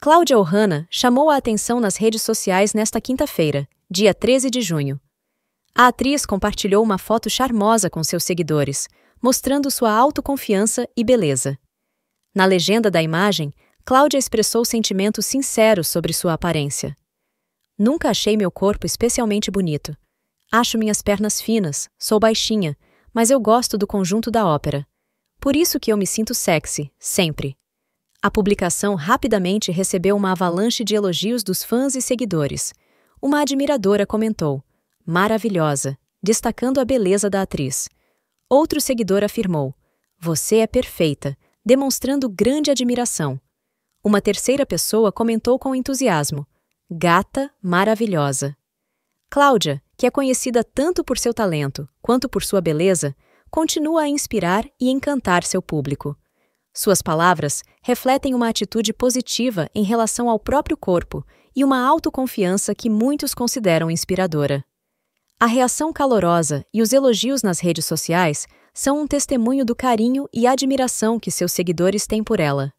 Cláudia Ohana chamou a atenção nas redes sociais nesta quinta-feira, dia 13 de junho. A atriz compartilhou uma foto charmosa com seus seguidores, mostrando sua autoconfiança e beleza. Na legenda da imagem, Cláudia expressou sentimentos sinceros sobre sua aparência. Nunca achei meu corpo especialmente bonito. Acho minhas pernas finas, sou baixinha, mas eu gosto do conjunto da ópera. Por isso que eu me sinto sexy, sempre. A publicação rapidamente recebeu uma avalanche de elogios dos fãs e seguidores. Uma admiradora comentou: maravilhosa, destacando a beleza da atriz. Outro seguidor afirmou: Você é perfeita, demonstrando grande admiração. Uma terceira pessoa comentou com entusiasmo: Gata maravilhosa. Cláudia, que é conhecida tanto por seu talento quanto por sua beleza, continua a inspirar e encantar seu público. Suas palavras refletem uma atitude positiva em relação ao próprio corpo e uma autoconfiança que muitos consideram inspiradora. A reação calorosa e os elogios nas redes sociais são um testemunho do carinho e admiração que seus seguidores têm por ela.